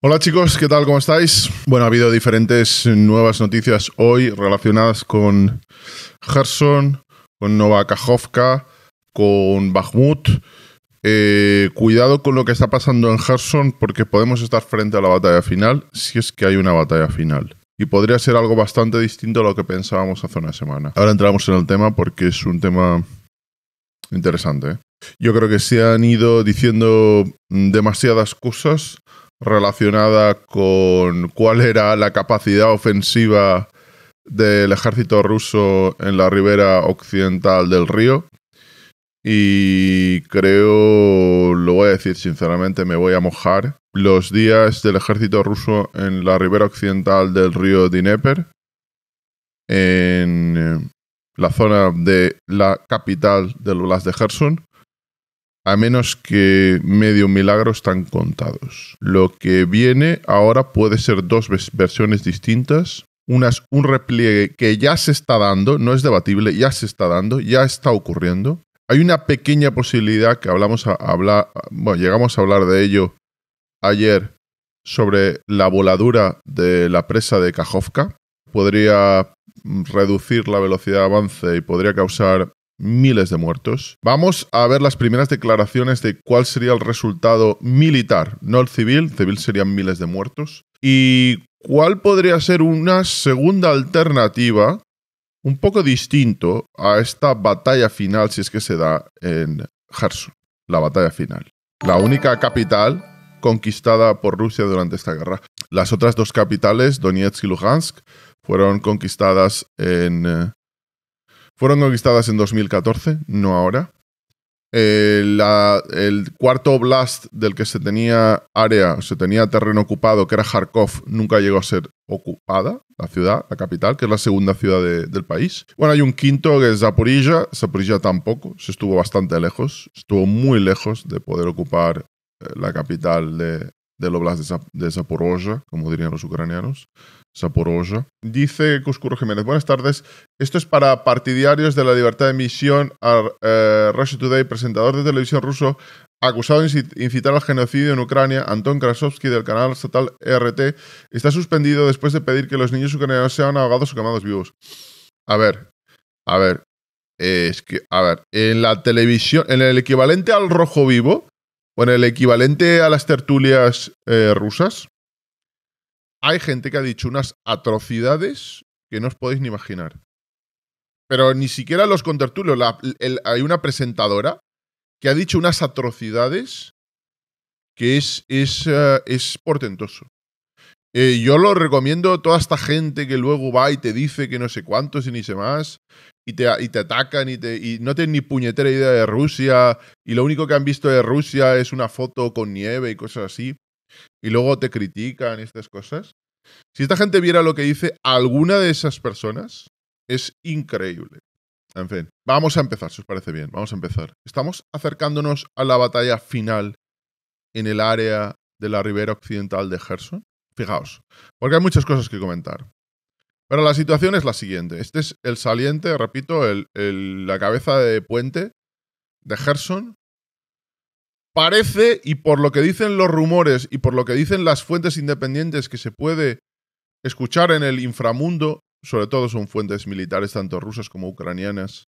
Hola chicos, ¿qué tal? ¿Cómo estáis? Bueno, ha habido diferentes nuevas noticias hoy relacionadas con Gerson, con Nova con Bakhmut. Eh, cuidado con lo que está pasando en Gerson porque podemos estar frente a la batalla final si es que hay una batalla final. Y podría ser algo bastante distinto a lo que pensábamos hace una semana. Ahora entramos en el tema porque es un tema interesante. ¿eh? Yo creo que se han ido diciendo demasiadas cosas relacionada con cuál era la capacidad ofensiva del ejército ruso en la ribera occidental del río. Y creo, lo voy a decir sinceramente, me voy a mojar. Los días del ejército ruso en la ribera occidental del río Dineper en la zona de la capital de Oblast de Gerson, a menos que medio milagro están contados. Lo que viene ahora puede ser dos versiones distintas. unas un repliegue que ya se está dando, no es debatible, ya se está dando, ya está ocurriendo. Hay una pequeña posibilidad que hablamos hablar, llegamos a hablar de ello ayer sobre la voladura de la presa de Kajovka. Podría mm, reducir la velocidad de avance y podría causar miles de muertos. Vamos a ver las primeras declaraciones de cuál sería el resultado militar, no el civil, civil serían miles de muertos, y cuál podría ser una segunda alternativa un poco distinto a esta batalla final si es que se da en Kherson, la batalla final. La única capital conquistada por Rusia durante esta guerra. Las otras dos capitales, Donetsk y Luhansk, fueron conquistadas en eh, fueron conquistadas en 2014, no ahora. Eh, el cuarto blast del que se tenía área, se tenía terreno ocupado, que era Kharkov, nunca llegó a ser ocupada, la ciudad, la capital, que es la segunda ciudad del país. Bueno, hay un quinto que es Zaporilla, Zaporilla tampoco, se estuvo bastante lejos, estuvo muy lejos de poder ocupar eh, la capital de, del Oblast de, de como dirían los ucranianos. Zaporozhia. Dice oscuro Jiménez, buenas tardes. Esto es para partidarios de la libertad de emisión eh, Russia Today, presentador de televisión ruso, acusado de incitar al genocidio en Ucrania, Anton Krasovsky del canal estatal e RT, está suspendido después de pedir que los niños ucranianos sean ahogados o quemados vivos. A ver, a ver, es que, a ver, en la televisión, en el equivalente al rojo vivo, bueno, el equivalente a las tertulias eh, rusas, hay gente que ha dicho unas atrocidades que no os podéis ni imaginar. Pero ni siquiera los contertulios. hay una presentadora que ha dicho unas atrocidades que es, es, eh, es portentoso. Eh, yo lo recomiendo a toda esta gente que luego va y te dice que no sé cuántos y ni sé más y te, atacan y, te, no tienen ni puñetera idea de Rusia y lo único que han visto de Rusia es una foto con nieve y cosas así y luego te critican estas cosas. Si esta gente viera lo que dice alguna de esas personas, es increíble. En fin, vamos a empezar, si os parece bien, vamos a empezar. Estamos acercándonos a la batalla final en el área de la ribera occidental de Gerson. Fijaos, porque hay muchas cosas que comentar. Pero la situación es la siguiente. Este es el saliente, repito, la cabeza de puente de Gerson. Parece, y por lo que dicen los rumores y por lo que dicen las fuentes independientes que se puede escuchar en el inframundo, sobre todo son fuentes militares tanto rusas como ucranianas,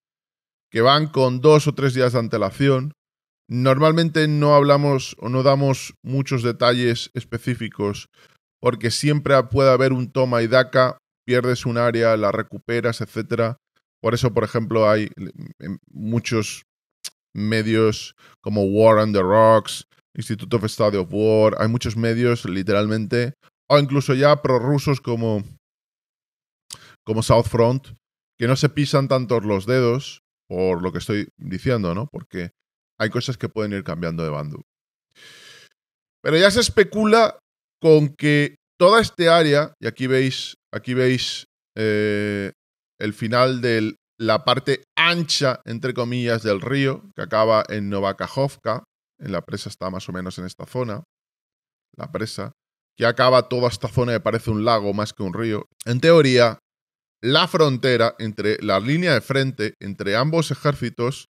que van con dos o tres días de antelación. Normalmente no hablamos o no damos muchos detalles específicos porque siempre puede haber un toma y daca pierdes un área, la recuperas, etcétera. Por eso, por ejemplo, hay muchos medios como War on the Rocks, Institute of Study of War, hay muchos medios literalmente, o incluso ya prorrusos como, como South Front, que no se pisan tantos los dedos por lo que estoy diciendo, ¿no? Porque hay cosas que pueden ir cambiando de bando. Pero ya se especula con que toda esta área, y aquí veis, aquí veis eh, el final de la parte ancha, entre comillas, del río, que acaba en Novakajovka, en la presa está más o menos en esta zona, la presa, que acaba toda esta zona que parece un lago más que un río. En teoría, la frontera entre la línea de frente entre ambos ejércitos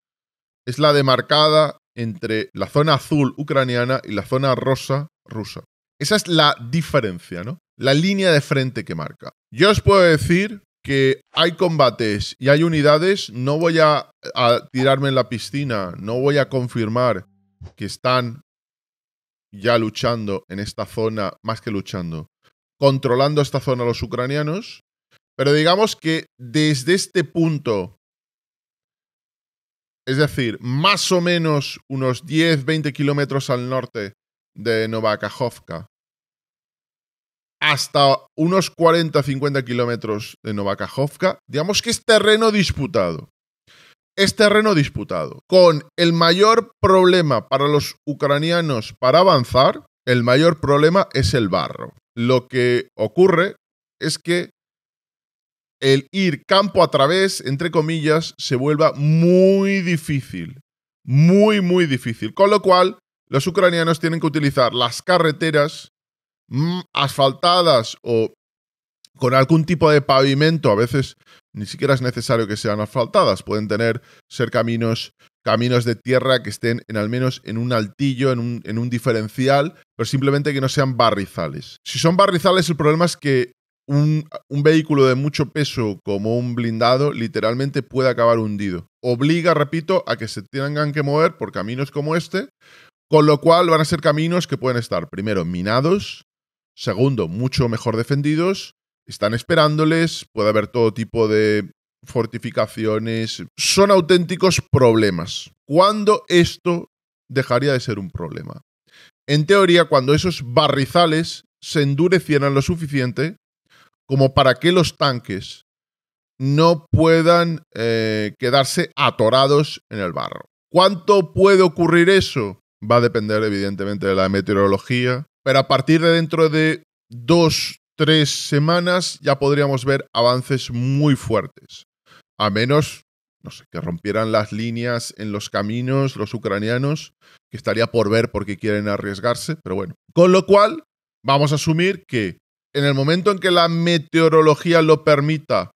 es la demarcada entre la zona azul ucraniana y la zona rosa rusa. Esa es la diferencia, ¿no? La línea de frente que marca. Yo os puedo decir que hay combates y hay unidades, no voy a, tirarme en la piscina, no voy a confirmar que están ya luchando en esta zona, más que luchando, controlando esta zona los ucranianos, pero digamos que desde este punto, es decir, más o menos unos 10-20 kilómetros al norte de Novakajovka, hasta unos 40-50 kilómetros de Novakajovka, digamos que es terreno disputado. Es terreno disputado, con el mayor problema para los ucranianos para avanzar, el mayor problema es el barro. Lo que ocurre es que el ir campo a través, entre comillas, se vuelva muy difícil. Muy, muy difícil. Con lo cual, los ucranianos tienen que utilizar las carreteras Mm, asfaltadas o con algún tipo de pavimento, a veces ni siquiera es necesario que sean asfaltadas, pueden tener ser caminos caminos de tierra que estén en al menos en un altillo, en un, en un diferencial, pero simplemente que no sean barrizales. Si son barrizales, el problema es que un, un, vehículo de mucho peso como un blindado literalmente puede acabar hundido. Obliga, repito, a que se tengan que mover por caminos como este, con lo cual van a ser caminos que pueden estar, primero, minados, Segundo, mucho mejor defendidos, están esperándoles, puede haber todo tipo de fortificaciones, son auténticos problemas. ¿Cuándo esto dejaría de ser un problema? En teoría, cuando esos barrizales se endurecieran lo suficiente como para que los tanques no puedan eh, quedarse atorados en el barro. ¿Cuánto puede ocurrir eso? Va a depender evidentemente de la meteorología, pero a partir de dentro de dos, tres semanas ya podríamos ver avances muy fuertes. A menos, no sé, que rompieran las líneas en los caminos los ucranianos, que estaría por ver porque quieren arriesgarse, pero bueno. Con lo cual, vamos a asumir que en el momento en que la meteorología lo permita,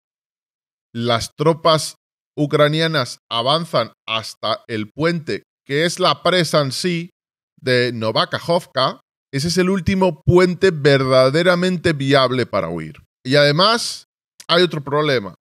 las tropas ucranianas avanzan hasta el puente, que es la presa en sí de Novakajovka, ese es el último puente verdaderamente viable para huir. Y además, hay otro problema.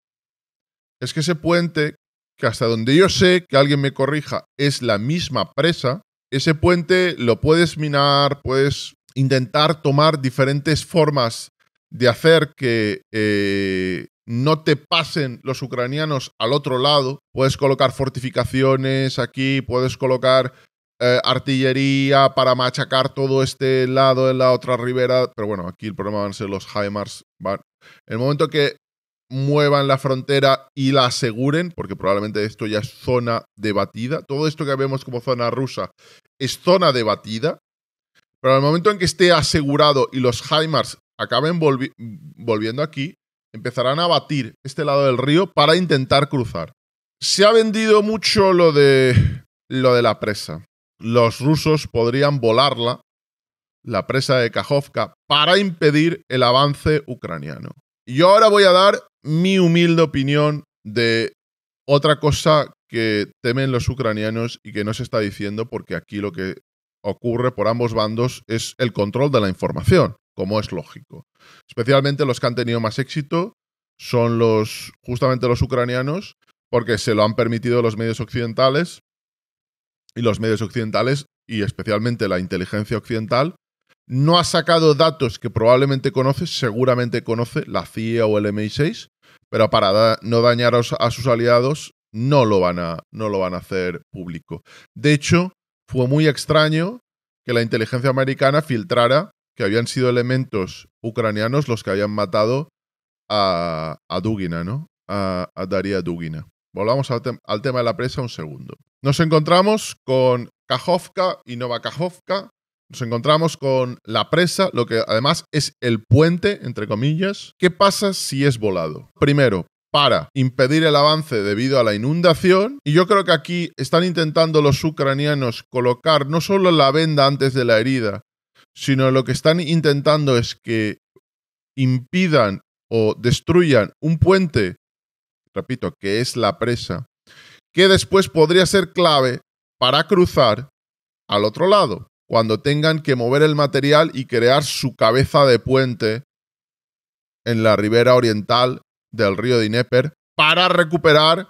Es que ese puente, que hasta donde yo sé, que alguien me corrija, es la misma presa, ese puente lo puedes minar, puedes intentar tomar diferentes formas de hacer que eh, no te pasen los ucranianos al otro lado. Puedes colocar fortificaciones aquí, puedes colocar eh, artillería para machacar todo este lado en la otra ribera. Pero bueno, aquí el problema van a ser los Heimars. En el momento que muevan la frontera y la aseguren, porque probablemente esto ya es zona debatida, todo esto que vemos como zona rusa es zona debatida, pero el momento en que esté asegurado y los Heimars acaben volviendo aquí, empezarán a batir este lado del río para intentar cruzar. Se ha vendido mucho lo de, lo de la presa los rusos podrían volarla, la presa de Kajovka, para impedir el avance ucraniano. Y ahora voy a dar mi humilde opinión de otra cosa que temen los ucranianos y que no se está diciendo porque aquí lo que ocurre por ambos bandos es el control de la información, como es lógico. Especialmente los que han tenido más éxito son los justamente los ucranianos porque se lo han permitido los medios occidentales y los medios occidentales, y especialmente la inteligencia occidental, no ha sacado datos que probablemente conoce, seguramente conoce la CIA o el MI6, pero para no dañar a, sus aliados no lo, van a, no lo van a hacer público. De hecho, fue muy extraño que la inteligencia americana filtrara que habían sido elementos ucranianos los que habían matado a, Dugina, ¿no? A, a Daria Dugina. Volvamos al, tema de la presa un segundo. Nos encontramos con Kajovka y Novakajovka. Nos encontramos con la presa, lo que además es el puente, entre comillas. ¿Qué pasa si es volado? Primero, para impedir el avance debido a la inundación. Y yo creo que aquí están intentando los ucranianos colocar no solo la venda antes de la herida, sino lo que están intentando es que impidan o destruyan un puente repito, que es la presa, que después podría ser clave para cruzar al otro lado, cuando tengan que mover el material y crear su cabeza de puente en la ribera oriental del río Dnieper para recuperar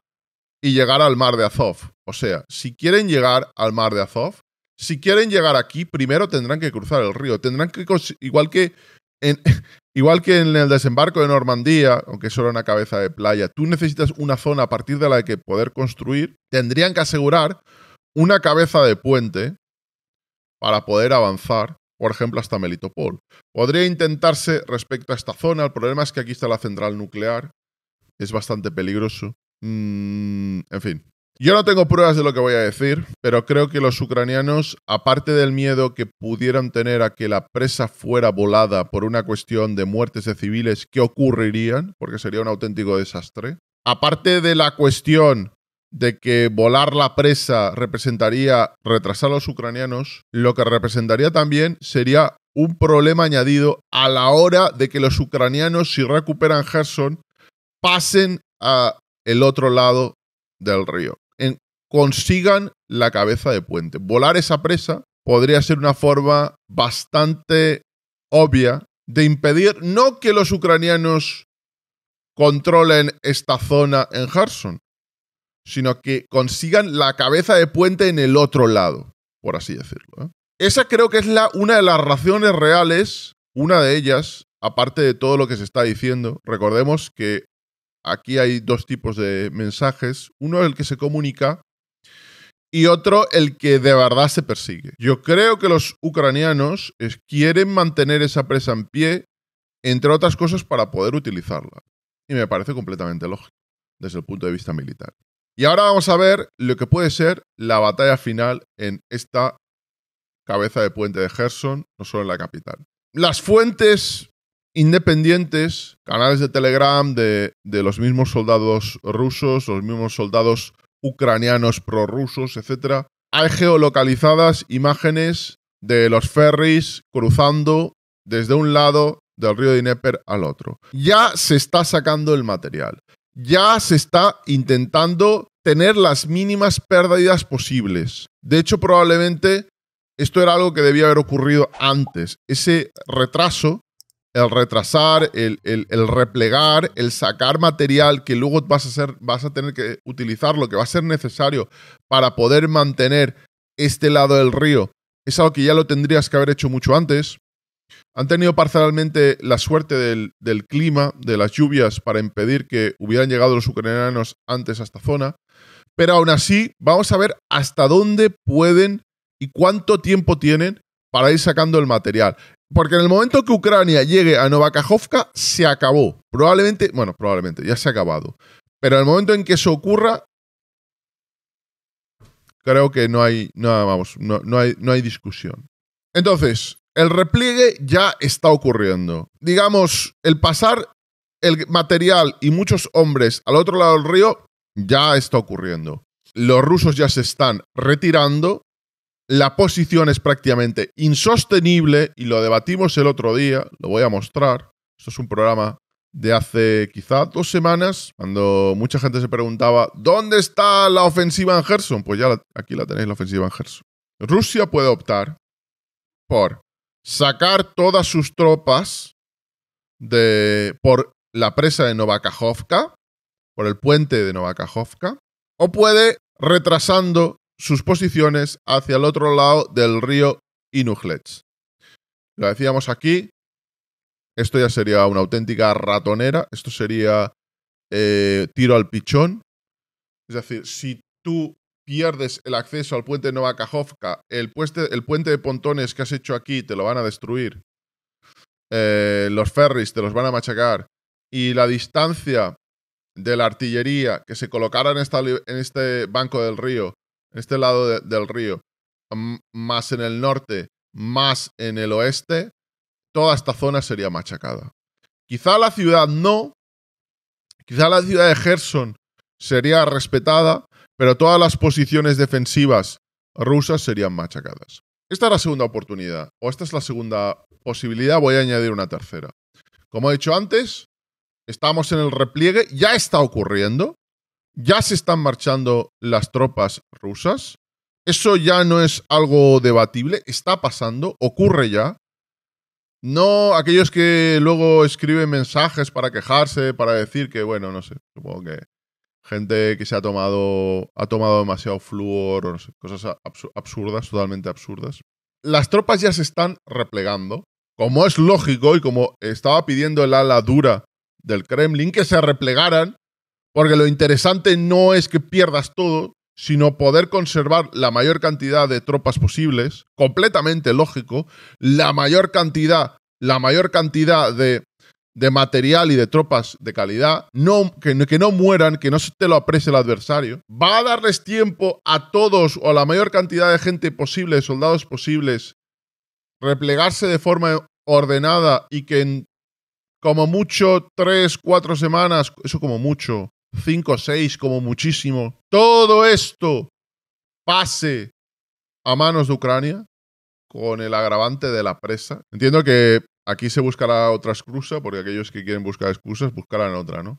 y llegar al mar de Azov. O sea, si quieren llegar al mar de Azov, si quieren llegar aquí, primero tendrán que cruzar el río. Tendrán que, igual que igual que en el desembarco de Normandía, aunque solo una cabeza de playa, tú necesitas una zona a partir de la que poder construir, tendrían que asegurar una cabeza de puente para poder avanzar, por ejemplo, hasta Melitopol. Podría intentarse respecto a esta zona, el problema es que aquí está la central nuclear, es bastante peligroso. Mm, en fin, yo no tengo pruebas de lo que voy a decir, pero creo que los ucranianos, aparte del miedo que pudieran tener a que la presa fuera volada por una cuestión de muertes de civiles que ocurrirían, porque sería un auténtico desastre, aparte de la cuestión de que volar la presa representaría retrasar a los ucranianos, lo que representaría también sería un problema añadido a la hora de que los ucranianos, si recuperan Gerson, pasen al otro lado del río consigan la cabeza de puente. Volar esa presa podría ser una forma bastante obvia de impedir no que los ucranianos controlen esta zona en Harson, sino que consigan la cabeza de puente en el otro lado, por así decirlo. ¿eh? Esa creo que es la, una de las razones reales, una de ellas, aparte de todo lo que se está diciendo. Recordemos que aquí hay dos tipos de mensajes. Uno es el que se comunica y otro el que de verdad se persigue. Yo creo que los ucranianos eh, quieren mantener esa presa en pie, entre otras cosas, para poder utilizarla. Y me parece completamente lógico desde el punto de vista militar. Y ahora vamos a ver lo que puede ser la batalla final en esta cabeza de puente de Gerson, no solo en la capital. Las fuentes independientes, canales de Telegram de, de los mismos soldados rusos, los mismos soldados ucranianos, prorrusos, etcétera. Hay geolocalizadas imágenes de los ferries cruzando desde un lado del río Dnieper al otro. Ya se está sacando el material. Ya se está intentando tener las mínimas pérdidas posibles. De hecho, probablemente esto era algo que debía haber ocurrido antes. Ese retraso el retrasar, el, el, replegar, el sacar material que luego vas a, ser vas a tener que utilizar, lo que va a ser necesario para poder mantener este lado del río, es algo que ya lo tendrías que haber hecho mucho antes. Han tenido parcialmente la suerte del, del clima, de las lluvias, para impedir que hubieran llegado los ucranianos antes a esta zona. Pero aún así, vamos a ver hasta dónde pueden y cuánto tiempo tienen para ir sacando el material. Porque en el momento que Ucrania llegue a Novakajovka, se acabó. Probablemente, bueno, probablemente, ya se ha acabado. Pero en el momento en que eso ocurra, creo que no hay, vamos, no, hay, no hay discusión. Entonces, el repliegue ya está ocurriendo. Digamos, el pasar el material y muchos hombres al otro lado del río ya está ocurriendo. Los rusos ya se están retirando la posición es prácticamente insostenible y lo debatimos el otro día, lo voy a mostrar. Esto es un programa de hace quizá dos semanas, cuando mucha gente se preguntaba, ¿dónde está la ofensiva en Gerson? Pues ya aquí la tenéis, la ofensiva en Gerson. Rusia puede optar por sacar todas sus tropas de, por la presa de Novakajovka, por el puente de Novakajovka, o puede, retrasando sus posiciones hacia el otro lado del río Inuklets. Lo decíamos aquí, esto ya sería una auténtica ratonera, esto sería eh, tiro al pichón. Es decir, si tú pierdes el acceso al puente Novakajovka, el, puente de pontones que has hecho aquí te lo van a destruir, eh, los ferries te los van a machacar y la distancia de la artillería que se colocara en este banco del río este lado del río, más en el norte, más en el oeste, toda esta zona sería machacada. Quizá la ciudad no, quizá la ciudad de Gerson sería respetada, pero todas las posiciones defensivas rusas serían machacadas. Esta es la segunda oportunidad, o esta es la segunda posibilidad, voy a añadir una tercera. Como he dicho antes, estamos en el repliegue, ya está ocurriendo, ya se están marchando las tropas rusas. Eso ya no es algo debatible, está pasando, ocurre ya. No aquellos que luego escriben mensajes para quejarse, para decir que, bueno, no sé, supongo que gente que se ha tomado, ha tomado demasiado flúor, o cosas absurdas, totalmente absurdas. Las tropas ya se están replegando, como es lógico y como estaba pidiendo el ala dura del Kremlin, que se replegaran porque lo interesante no es que pierdas todo, sino poder conservar la mayor cantidad de tropas posibles, completamente lógico, la mayor cantidad, la mayor cantidad de, material y de tropas de calidad, que, no mueran, que no se te lo aprecie el adversario. Va a darles tiempo a todos o a la mayor cantidad de gente posible, de soldados posibles, replegarse de forma ordenada y que en como mucho tres, cuatro semanas, eso como mucho, 5 6 como muchísimo, todo esto pase a manos de Ucrania con el agravante de la presa. Entiendo que aquí se buscará otra excusa, porque aquellos que quieren buscar excusas buscarán otra, ¿no?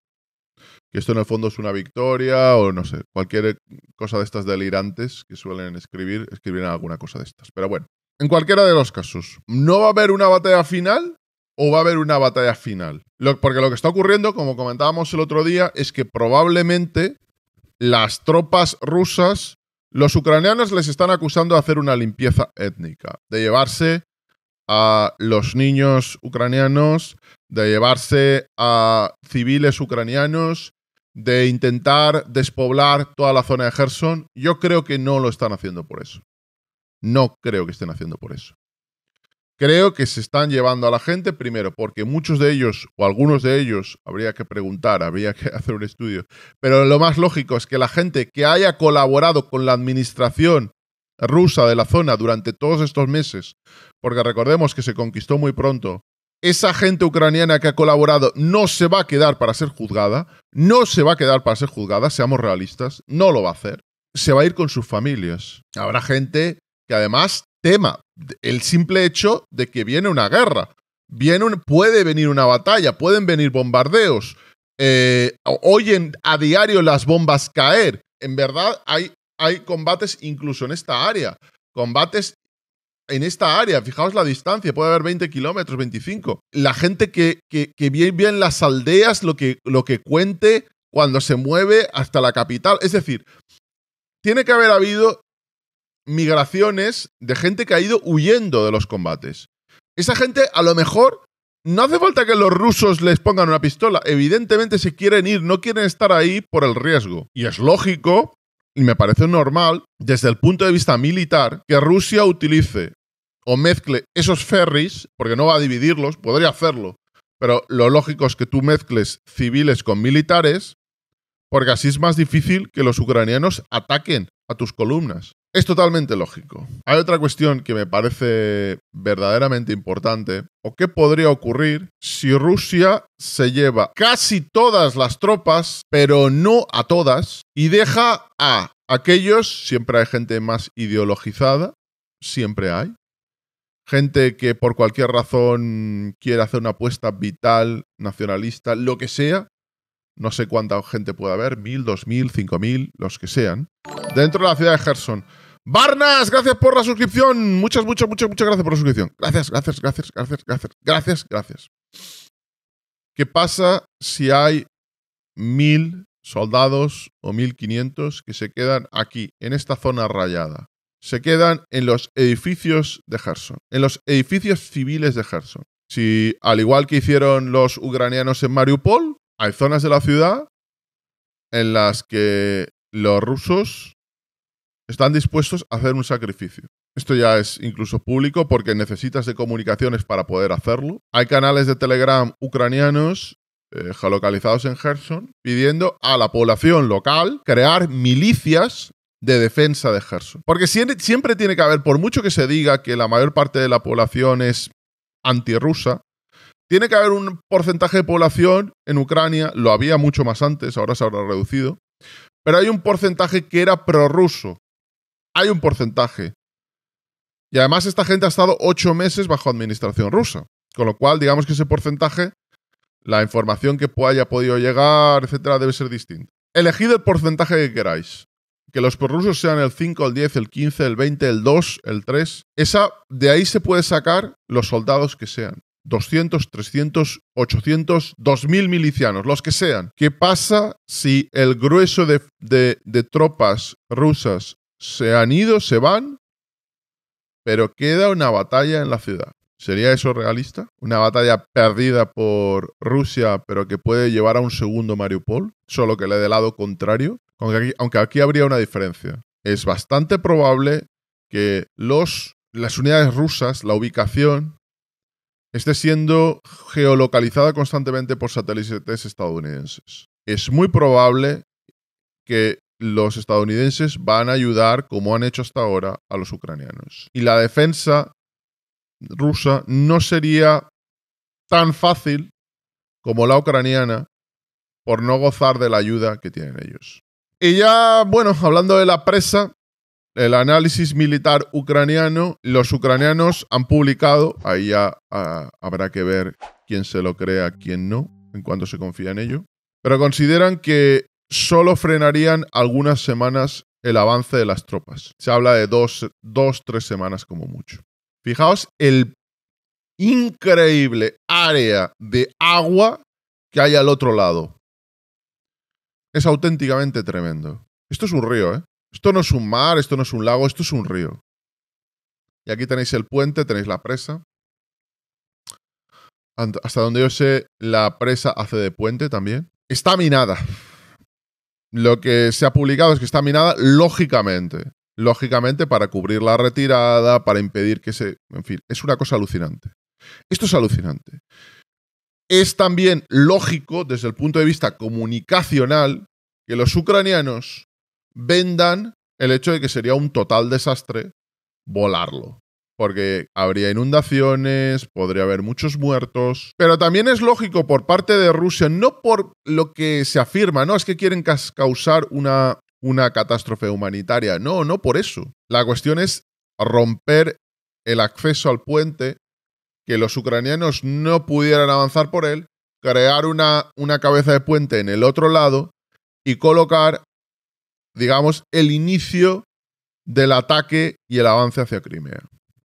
Que esto en el fondo es una victoria o no sé, cualquier cosa de estas delirantes que suelen escribir, escribirán alguna cosa de estas. Pero bueno, en cualquiera de los casos, no va a haber una batalla final, o va a haber una batalla final. porque lo que está ocurriendo, como comentábamos el otro día, es que probablemente las tropas rusas, los ucranianos les están acusando de hacer una limpieza étnica, de llevarse a los niños ucranianos, de llevarse a civiles ucranianos, de intentar despoblar toda la zona de Gerson. Yo creo que no lo están haciendo por eso. No creo que estén haciendo por eso. Creo que se están llevando a la gente primero, porque muchos de ellos, o algunos de ellos, habría que preguntar, habría que hacer un estudio, pero lo más lógico es que la gente que haya colaborado con la administración rusa de la zona durante todos estos meses, porque recordemos que se conquistó muy pronto, esa gente ucraniana que ha colaborado no se va a quedar para ser juzgada, no se va a quedar para ser juzgada, seamos realistas, no lo va a hacer, se va a ir con sus familias. Habrá gente que además tema. El simple hecho de que viene una guerra. Viene puede venir una batalla, pueden venir bombardeos. Eh, oyen a diario las bombas caer. En verdad hay, hay combates incluso en esta área. Combates en esta área, fijaos la distancia, puede haber 20 kilómetros, 25. La gente que, que, que vive en las aldeas, lo que, lo que cuente cuando se mueve hasta la capital. Es decir, tiene que haber habido migraciones de gente que ha ido huyendo de los combates. Esa gente a lo mejor no hace falta que los rusos les pongan una pistola. Evidentemente se quieren ir, no quieren estar ahí por el riesgo. Y es lógico, y me parece normal, desde el punto de vista militar, que Rusia utilice o mezcle esos ferries, porque no va a dividirlos, podría hacerlo. Pero lo lógico es que tú mezcles civiles con militares, porque así es más difícil que los ucranianos ataquen a tus columnas. Es totalmente lógico. Hay otra cuestión que me parece verdaderamente importante, o qué podría ocurrir si Rusia se lleva casi todas las tropas, pero no a todas, y deja a aquellos, siempre hay gente más ideologizada, siempre hay, gente que por cualquier razón quiere hacer una apuesta vital, nacionalista, lo que sea, no sé cuánta gente puede haber, mil, dos mil, cinco mil, los que sean, dentro de la ciudad de Gerson. Barnas, gracias por la suscripción. Muchas, muchas, muchas, muchas gracias por la suscripción. Gracias, gracias, gracias, gracias, gracias, gracias, gracias. ¿Qué pasa si hay mil soldados o mil quinientos que se quedan aquí, en esta zona rayada? Se quedan en los edificios de Gerson, en los edificios civiles de Gerson. Si, al igual que hicieron los ucranianos en Mariupol, hay zonas de la ciudad en las que los rusos están dispuestos a hacer un sacrificio. Esto ya es incluso público porque necesitas de comunicaciones para poder hacerlo. Hay canales de Telegram ucranianos eh, localizados en Gerson pidiendo a la población local crear milicias de defensa de Gerson. Porque siempre, siempre tiene que haber, por mucho que se diga que la mayor parte de la población es antirrusa, tiene que haber un porcentaje de población en Ucrania, lo había mucho más antes, ahora se habrá reducido, pero hay un porcentaje que era prorruso, hay un porcentaje. Y además esta gente ha estado ocho meses bajo administración rusa. Con lo cual, digamos que ese porcentaje, la información que haya podido llegar, etcétera, debe ser distinta. Elegid el porcentaje que queráis. Que los prorrusos sean el 5, el 10, el 15, el 20, el 2, el 3. Esa, de ahí se puede sacar los soldados que sean. 200, 300, 800, 2.000 milicianos, los que sean. ¿Qué pasa si el grueso de tropas rusas se han ido, se van, pero queda una batalla en la ciudad. ¿Sería eso realista? ¿Una batalla perdida por Rusia, pero que puede llevar a un segundo Mariupol? Solo que le dé lado contrario. Aunque aquí, habría una diferencia. Es bastante probable que los, las unidades rusas, la ubicación, esté siendo geolocalizada constantemente por satélites estadounidenses. Es muy probable que los estadounidenses van a ayudar, como han hecho hasta ahora, a los ucranianos. Y la defensa rusa no sería tan fácil como la ucraniana por no gozar de la ayuda que tienen ellos. Y ya, bueno, hablando de la presa, el análisis militar ucraniano, los ucranianos han publicado, ahí ya ah, habrá que ver quién se lo crea, quién no, en cuanto se confía en ello, pero consideran que solo frenarían algunas semanas el avance de las tropas. Se habla de dos, tres semanas como mucho. Fijaos el increíble área de agua que hay al otro lado. Es auténticamente tremendo. Esto es un río, ¿eh? Esto no es un mar, esto no es un lago, esto es un río. Y aquí tenéis el puente, tenéis la presa. Hasta donde yo sé, la presa hace de puente también. Está minada lo que se ha publicado es que está minada lógicamente. Lógicamente para cubrir la retirada, para impedir que se... En fin, es una cosa alucinante. Esto es alucinante. Es también lógico desde el punto de vista comunicacional que los ucranianos vendan el hecho de que sería un total desastre volarlo porque habría inundaciones, podría haber muchos muertos. Pero también es lógico por parte de Rusia, no por lo que se afirma, no es que quieren causar una, una catástrofe humanitaria, no, no por eso. La cuestión es romper el acceso al puente, que los ucranianos no pudieran avanzar por él, crear una, una cabeza de puente en el otro lado y colocar, digamos, el inicio del ataque y el avance hacia Crimea.